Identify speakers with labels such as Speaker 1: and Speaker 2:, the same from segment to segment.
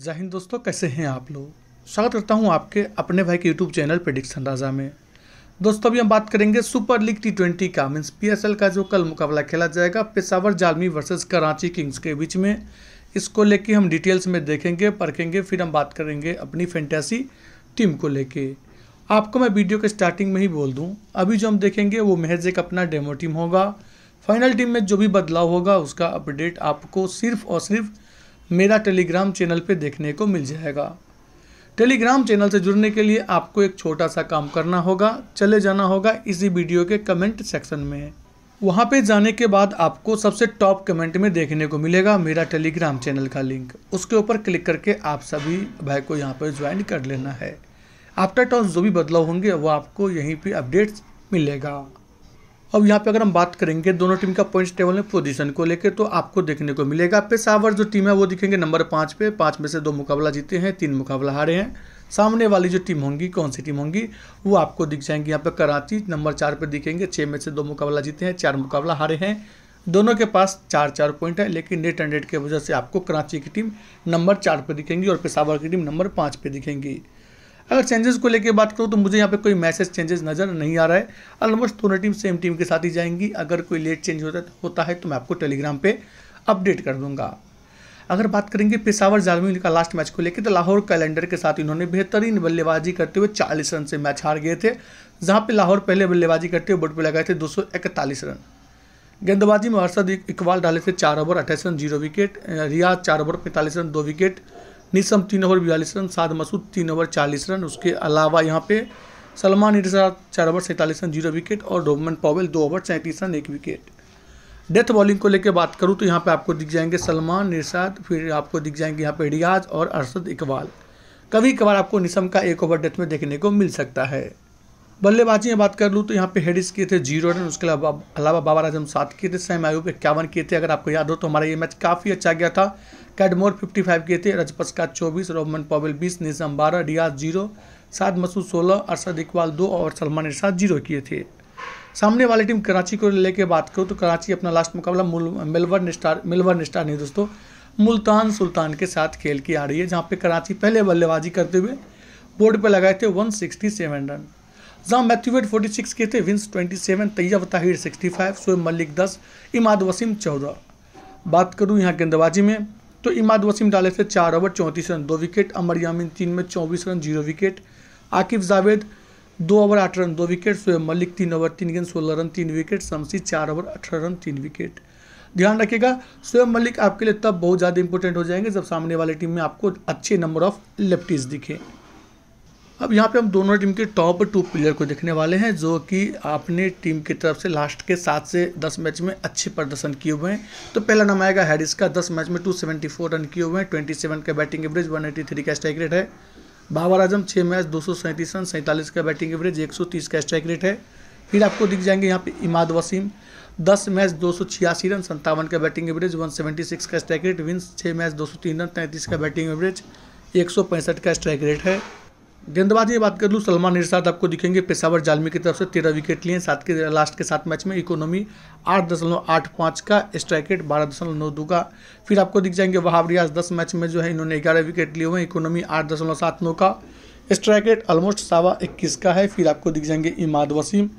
Speaker 1: जाहिंद दोस्तों कैसे हैं आप लोग स्वागत करता हूं आपके अपने भाई के यूट्यूब चैनल प्रेडिक्शन राजा में दोस्तों अभी हम बात करेंगे सुपर लीग टी ट्वेंटी का मीन्स पी का जो कल मुकाबला खेला जाएगा पेशावर जालमी वर्सेस कराची किंग्स के बीच में इसको लेके हम डिटेल्स में देखेंगे परखेंगे फिर हम बात करेंगे अपनी फैंटेसी टीम को लेके आपको मैं वीडियो के स्टार्टिंग में ही बोल दूँ अभी जो हम देखेंगे वो महज एक अपना डेमो टीम होगा फाइनल टीम में जो भी बदलाव होगा उसका अपडेट आपको सिर्फ और सिर्फ मेरा टेलीग्राम चैनल पे देखने को मिल जाएगा टेलीग्राम चैनल से जुड़ने के लिए आपको एक छोटा सा काम करना होगा चले जाना होगा इसी वीडियो के कमेंट सेक्शन में वहाँ पे जाने के बाद आपको सबसे टॉप कमेंट में देखने को मिलेगा मेरा टेलीग्राम चैनल का लिंक उसके ऊपर क्लिक करके आप सभी भाई को यहाँ पर ज्वाइन कर लेना है आफ्टर टॉस जो भी बदलाव होंगे वो आपको यहीं पर अपडेट्स मिलेगा अब यहाँ पे अगर हम बात करेंगे दोनों टीम का पॉइंट्स टेबल में पोजीशन को लेकर तो आपको देखने को मिलेगा पेशावर जो टीम है वो दिखेंगे नंबर पाँच पे पाँच में से दो मुकाबला जीते हैं तीन मुकाबला हारे हैं सामने वाली जो टीम होंगी कौन सी टीम होंगी वो आपको दिख जाएंगी यहाँ पे कराची नंबर चार पे दिखेंगे छः में से दो मुकाबला जीते हैं चार मुकाबला हारे हैं दोनों के पास चार चार पॉइंट है लेकिन नेट हंड्रेड की वजह से आपको कराची की टीम नंबर चार पे दिखेंगी और पेशावर की टीम नंबर पाँच पे दिखेंगी अगर चेंजेस को लेकर बात करूँ तो मुझे यहाँ पे कोई मैसेज चेंजेस नज़र नहीं आ रहा है ऑलमोस्ट दोनों टीम सेम टीम के साथ ही जाएंगी अगर कोई लेट चेंज होता है तो होता है तो मैं आपको टेलीग्राम पर अपडेट कर दूंगा अगर बात करेंगे पेशावर जालमी का लास्ट मैच को लेकर तो लाहौर कैलेंडर के साथ इन्होंने बेहतरीन बल्लेबाजी करते हुए 40 रन से मैच हार गए थे जहां पे लाहौर पहले बल्लेबाजी करते हुए बोर्ड पर लगाए थे दो रन गेंदबाजी में अरसद इकबाल डाले थे चार ओवर अट्ठाईस रन जीरो विकेट रियाज चार ओवर पैंतालीस रन दो विकेट निसम तीन ओवर बयालीस रन साद मसूद तीन ओवर चालीस रन उसके अलावा यहाँ पे सलमान इरसा चार ओवर सैंतालीस रन जीरो विकेट और डोमन पॉवेल दो ओवर सैंतीस रन एक विकेट डेथ बॉलिंग को लेकर बात करूँ तो यहाँ पे आपको दिख जाएंगे सलमान निरसाद फिर आपको दिख जाएंगे यहाँ पे रियाज और अरशद इकबाल कभी कभार आपको निसम का एक ओवर डेथ में देखने को मिल सकता है बल्लेबाजी में बात कर लूँ तो यहाँ पे हेडिस किए थे जीरो रन उसके अलावा बाबर आजम सात किए थे सैम आयूब इक्यावन किए थे अगर आपको याद हो तो हमारा ये मैच काफ़ी अच्छा गया था कैडमोर 55 के थे रजपस्का चौबीस 24 Rovman Powell 20 Nizam 12 Riaz zero Saad Masood 16 Arshad Iqbal दो और सलमान इरशाद जीरो किए थे सामने वाली टीम कराची को लेकर बात करूँ तो कराची अपना लास्ट मुकाबला मेलबर्न स्टार मेलबर्न स्टार नहीं दोस्तों मुल्तान सुल्तान के साथ खेल के आ रही है जहाँ पे कराची पहले बल्लेबाजी करते हुए बोर्ड पर लगाए थे सेवन रन जहाँ मैथ्यूवेट 46 के थे विंस 27 तैयब ताहिर फाइव सोएब मलिक 10 इमाद वसीम 14 बात करूँ यहाँ गेंदबाजी में तो इमाद वसीम डाले थे चार ओवर चौंतीस रन दो विकेट अमर यामिन तीन में चौबीस run zero wicket Akif Javed दो ओवर आठ रन दो विकेट सोएब मलिक तीन ओवर तीन गेंद सोलह रन तीन विकेट शमसी चार ओवर अठारह रन तीन विकेट ध्यान रखिएगा सोएब मलिक आपके लिए तब बहुत ज़्यादा इंपॉर्टेंट हो जाएंगे जब सामने वाली टीम में आपको अच्छे नंबर ऑफ लेफ्टीज दिखे अब यहाँ पे हम दोनों टीम के टॉप टू प्लेयर को देखने वाले हैं जो कि अपनी टीम की तरफ से लास्ट के सात से दस मैच में अच्छे प्रदर्शन किए हुए हैं तो पहला नाम आएगा हैरिस का दस मैच में टू सेवेंटी फोर रन किए हुए हैं ट्वेंटी सेवन का batting average one eighty three का स्ट्राइक रेट है बाबर आजम छः मैच दो सौ सैंतीस रन सैंतालीस का बैटिंग एवरेज एक सौ तीस का स्ट्राइक रेट है फिर आपको दिख जाएंगे यहाँ पे इमाद वसीम दस मैच दो सौ छियासी रन संतावन का batting average one seventy six का स्ट्राइक रेट विंस छः मैच दो सौ तीन रन तैंतीस का बैटिंग एवरेज एक सौ पैंसठ का स्ट्राइक रेट है गेंदबाजी बात कर लूँ सलमान इरशाद आपको दिखेंगे पेशावर जालमी की तरफ से तेरह विकेट लिए सात के लास्ट के सात मैच में इकोनॉमी आठ दशमलव आठ पाँच का स्ट्राइक रेट बारह दशमलव नौ दो का फिर आपको दिख जाएंगे वहाब रियाज दस मैच में जो है इन्होंने ग्यारह विकेट लिए हुए हैं इकोनॉमी आठ दशमलव सात नौ का स्ट्राइक रेट ऑलमोस्ट सावा इक्कीस का है फिर आपको दिख जाएंगे इमाद वसीम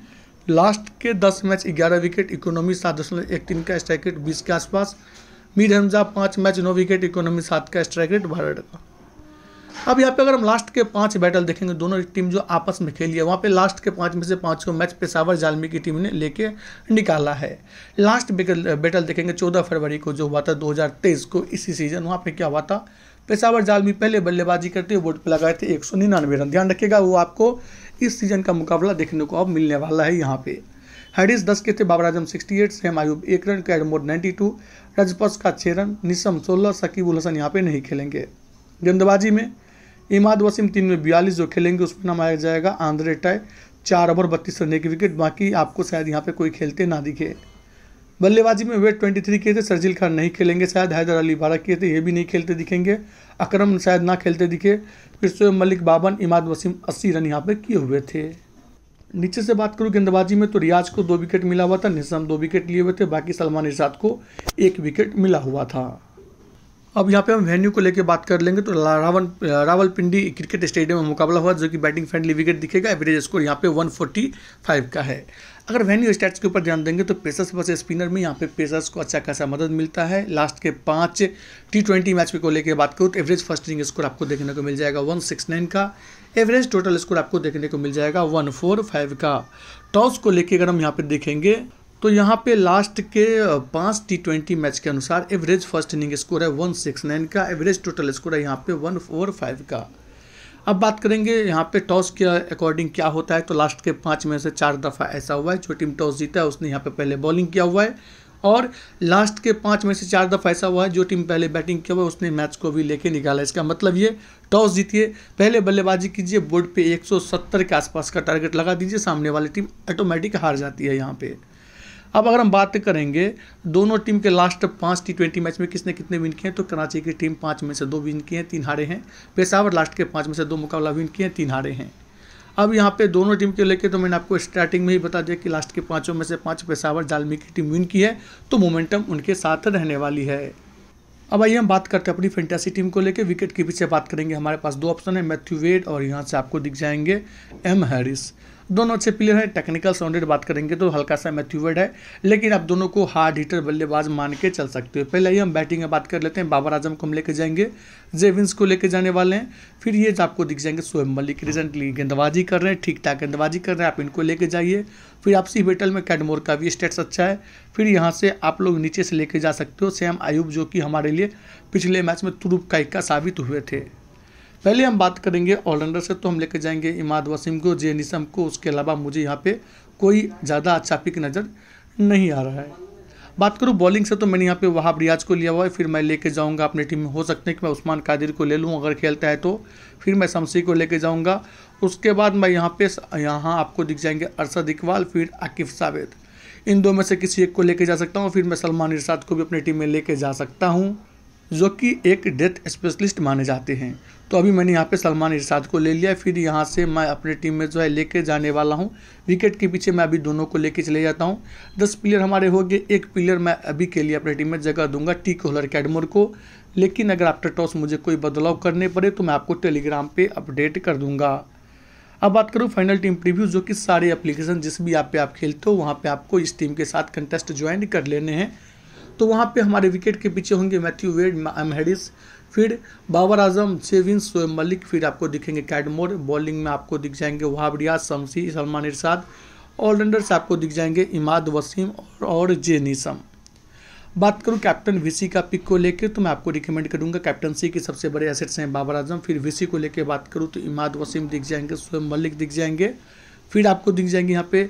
Speaker 1: लास्ट के दस मैच ग्यारह विकेट इकोनॉमी सात दशमलव एक तीन का स्ट्राइक रेट बीस के आसपास मीर हमजा पाँच मैच नौ विकेट इकोनॉमी सात का स्ट्राइक रेट बारह का अब यहाँ पे अगर हम लास्ट के पांच बैटल देखेंगे दोनों टीम जो आपस में खेली है वहाँ पे लास्ट के पांच में से पांच को मैच पेशावर जालमी की टीम ने लेके निकाला है लास्ट बैटल देखेंगे चौदह फरवरी को जो हुआ था 2023 को इसी सीजन वहाँ पे क्या हुआ था पेशावर जालमी पहले बल्लेबाजी करते हुए बोर्ड पर लगाए थे एक रन ध्यान रखिएगा वो आपको इस सीजन का मुकाबला देखने को अब मिलने वाला है यहाँ पे हैरिस दस के थे बाबर आजम सिक्सटी एट सेम आयूब एक run Cadmore ninety two Rajapaksa का छः रन निशम सोलह सकीबुल हसन यहाँ पे नहीं खेलेंगे गेंदबाजी में इमाद वसीम तीन में बयालीस जो खेलेंगे उसमें नाम आया जाएगा आंद्रे टाई चार ओवर बत्तीस रन की विकेट बाकी आपको शायद यहाँ पे कोई खेलते ना दिखे बल्लेबाजी में वेट थ्री किए थे सरजील खान नहीं खेलेंगे शायद हैदर अली बारह किए थे ये भी नहीं खेलते दिखेंगे अकरम शायद ना खेलते दिखे फिर से मलिक बाबन इमाद वसीम अस्सी रन यहाँ पर किए हुए थे नीचे से बात करूँ गेंदबाजी में तो रियाज को दो विकेट मिला हुआ था निसम दो विकेट लिए हुए थे बाकी सलमान इर्साद को एक विकेट मिला हुआ था अब यहाँ पे हम वेन्यू को लेकर बात कर लेंगे तो रावल रावलपिंडी क्रिकेट स्टेडियम में मुकाबला हुआ जो कि बैटिंग फ्रेंडली विकेट दिखेगा एवरेज स्कोर यहाँ पे 145 का है अगर वेन्यू स्टैट्स के ऊपर ध्यान देंगे तो पेसर्स बस स्पिनर में यहाँ पे पेसर्स को अच्छा खासा मदद मिलता है लास्ट के पाँच टी ट्वेंटी मैच को लेकर बात करूँ तो एवरेज फर्स्ट इनिंग स्कोर आपको देखने को मिल जाएगा वन का एवरेज टोटल स्कोर आपको देखने को मिल जाएगा वन का टॉस को लेकर अगर हम यहाँ पर देखेंगे तो यहाँ पे लास्ट के पांच टी ट्वेंटी मैच के अनुसार एवरेज फर्स्ट इनिंग स्कोर है वन सिक्स नाइन का एवरेज टोटल स्कोर है यहाँ पे वन फोर फाइव का अब बात करेंगे यहाँ पे टॉस के अकॉर्डिंग क्या होता है तो लास्ट के पाँच में से चार दफ़ा ऐसा हुआ है जो टीम टॉस जीता है उसने यहाँ पे पहले बॉलिंग किया हुआ है और लास्ट के पाँच में से चार दफ़ा ऐसा हुआ है जो टीम पहले बैटिंग किया हुआ है उसने मैच को भी लेके निकाला इसका मतलब ये टॉस जीतिए पहले बल्लेबाजी कीजिए बोर्ड पे 170 के आसपास का टारगेट लगा दीजिए सामने वाली टीम ऑटोमेटिक हार जाती है यहाँ पर अब अगर हम बात करेंगे दोनों टीम के लास्ट पाँच टी ट्वेंटी मैच में किसने कितने विन किए हैं तो कराची की टीम पाँच में से दो विन किए हैं तीन हारे हैं पेशावर लास्ट के पाँच में से दो मुकाबला विन किए हैं तीन हारे हैं अब यहाँ पे दोनों टीम के लेके तो मैंने आपको स्टार्टिंग में ही बता दिया कि लास्ट के पाँचों में से पाँच पेशावर जालमी की टीम विन की है तो मोमेंटम उनके साथ रहने वाली है अब आइए हम बात करते हैं अपनी फेंटासी टीम को लेकर विकेट के पीछे बात करेंगे हमारे पास दो ऑप्शन है मैथ्यू वेड और यहाँ से आपको दिख जाएंगे एम हैरिस दोनों अच्छे प्लेयर हैं टेक्निकल साउंडेड बात करेंगे तो हल्का सा मैथ्यूवर्ड है लेकिन आप दोनों को हार्ड हीटर बल्लेबाज मान के चल सकते हो पहले ही हम बैटिंग में बात कर लेते हैं बाबर आजम को हम लेके जाएंगे जेविंस को लेके जाने वाले हैं फिर ये आपको दिख जाएंगे सोएम मलिक रिसेंटली गेंदबाजी कर रहे हैं ठीक ठाक गेंदबाजी कर रहे हैं आप इनको लेके जाइए फिर आपसी बेटल में कैडमोर का भी स्टेट्स अच्छा है फिर यहाँ से आप लोग नीचे से लेके जा सकते हो सैम आयुब जो कि हमारे लिए पिछले मैच में तुरुप इक्का साबित हुए थे पहले हम बात करेंगे ऑलराउंडर से तो हम लेके जाएंगे इमाद वसीम को जे निसम को उसके अलावा मुझे यहाँ पे कोई ज़्यादा अच्छा पिक नज़र नहीं आ रहा है बात करूँ बॉलिंग से तो मैंने यहाँ पे वहाब रियाज को लिया हुआ है फिर मैं लेके जाऊँगा अपनी टीम में हो सकते हैं कि मैं उस्मान कादिर को ले लूँ अगर खेलता है तो फिर मैं शमसी को लेके जाऊँगा उसके बाद मैं यहाँ पे यहाँ आपको दिख जाएंगे अरसद इकबाल फिर आकिफ सावेद इन दो में से किसी एक को लेके जा सकता हूँ फिर मैं सलमान इरसाद को भी अपनी टीम में लेके जा सकता हूँ जो कि एक डेथ स्पेशलिस्ट माने जाते हैं तो अभी मैंने यहाँ पे सलमान इरशाद को ले लिया फिर यहाँ से मैं अपने टीम में जो है लेके जाने वाला हूँ विकेट के पीछे मैं अभी दोनों को लेके चले जाता हूँ दस प्लेयर हमारे हो गए एक प्लेयर मैं अभी के लिए अपने टीम में जगह दूंगा टी कोहलर कैडमोर को लेकिन अगर आफ्टर टॉस मुझे कोई बदलाव करने पड़े तो मैं आपको टेलीग्राम पर अपडेट कर दूँगा अब बात करूँ फाइनल टीम प्रीव्यू जो कि सारे एप्लीकेशन जिस भी आप पे आप खेलते हो वहाँ पर आपको इस टीम के साथ कंटेस्ट ज्वाइन कर लेने हैं तो वहाँ पे हमारे विकेट के पीछे होंगे मैथ्यू वेड एम हेडिस फिर बाबर आजम सेविन शोएब मलिक फिर आपको दिखेंगे कैडमोर बॉलिंग में आपको दिख जाएंगे वहाब रियाज शमसी सलमान इरशाद ऑलराउंडर्स आपको दिख जाएंगे इमाद वसीम और जे नीसम बात करूं कैप्टन वीसी का पिक को लेकर तो मैं आपको रिकमेंड करूंगा कैप्टनसी के सबसे बड़े एसेट्स हैं बाबर आजम फिर वीसी को लेकर बात करूं तो इमाद वसीम दिख जाएंगे शोएब मलिक दिख जाएंगे फिर आपको दिख जाएंगे यहाँ पे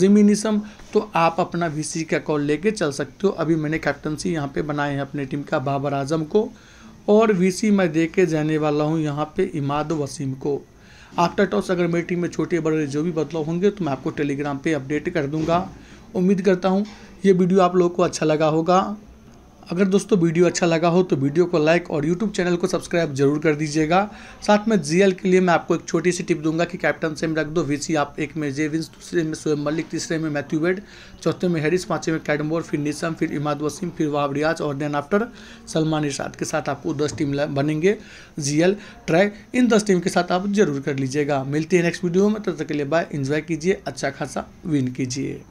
Speaker 1: जिमिनिसम तो आप अपना वी सी का कॉल लेके चल सकते हो अभी मैंने कैप्टनसी यहाँ पे बनाए हैं अपने टीम का बाबर आजम को और वीसी मैं दे के जाने वाला हूँ यहाँ पे इमाद वसीम को आफ्टर टॉस अगर मेरी टीम में छोटे बड़े जो भी बदलाव होंगे तो मैं आपको टेलीग्राम पर अपडेट कर दूँगा उम्मीद करता हूँ ये वीडियो आप लोगों को अच्छा लगा होगा अगर दोस्तों वीडियो अच्छा लगा हो तो वीडियो को लाइक और यूट्यूब चैनल को सब्सक्राइब जरूर कर दीजिएगा साथ में जीएल के लिए मैं आपको एक छोटी सी टिप दूंगा कि कैप्टन सेम रख दो वीसी आप एक में जेविंस दूसरे में सोएम मलिक तीसरे में मैथ्यू वेड चौथे में हैरिस पाँचवें में कैडम्बोर फिर निसम फिर इमाद वसीम फिर वाब रियाज और देन आफ्टर सलमान इशाद के साथ आपको दस टीम बनेंगे जी एल ट्राई इन दस टीम के साथ आप जरूर कर लीजिएगा मिलती है नेक्स्ट वीडियो में तब तक के लिए बाय इन्जॉय कीजिए अच्छा खासा विन कीजिए